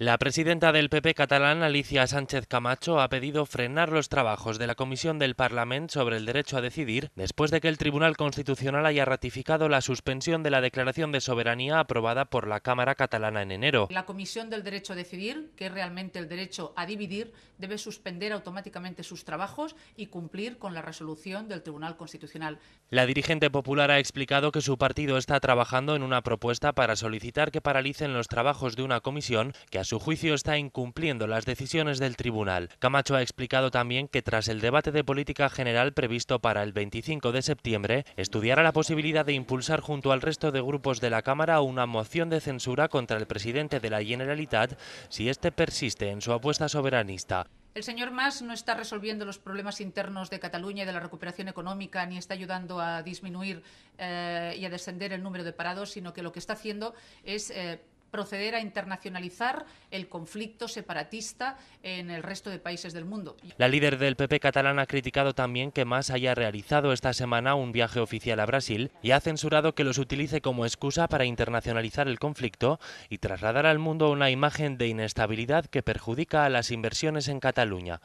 La presidenta del PP catalán, Alicia Sánchez Camacho, ha pedido frenar los trabajos de la Comisión del Parlamento sobre el derecho a decidir después de que el Tribunal Constitucional haya ratificado la suspensión de la declaración de soberanía aprobada por la Cámara catalana en enero. La Comisión del Derecho a Decidir, que es realmente el derecho a dividir, debe suspender automáticamente sus trabajos y cumplir con la resolución del Tribunal Constitucional. La dirigente popular ha explicado que su partido está trabajando en una propuesta para solicitar que paralicen los trabajos de una comisión que ha su juicio está incumpliendo las decisiones del tribunal. Camacho ha explicado también que tras el debate de política general previsto para el 25 de septiembre, estudiará la posibilidad de impulsar junto al resto de grupos de la Cámara una moción de censura contra el presidente de la Generalitat si éste persiste en su apuesta soberanista. El señor Mas no está resolviendo los problemas internos de Cataluña y de la recuperación económica, ni está ayudando a disminuir eh, y a descender el número de parados, sino que lo que está haciendo es eh, proceder a internacionalizar el conflicto separatista en el resto de países del mundo. La líder del PP catalán ha criticado también que Mas haya realizado esta semana un viaje oficial a Brasil y ha censurado que los utilice como excusa para internacionalizar el conflicto y trasladar al mundo una imagen de inestabilidad que perjudica a las inversiones en Cataluña.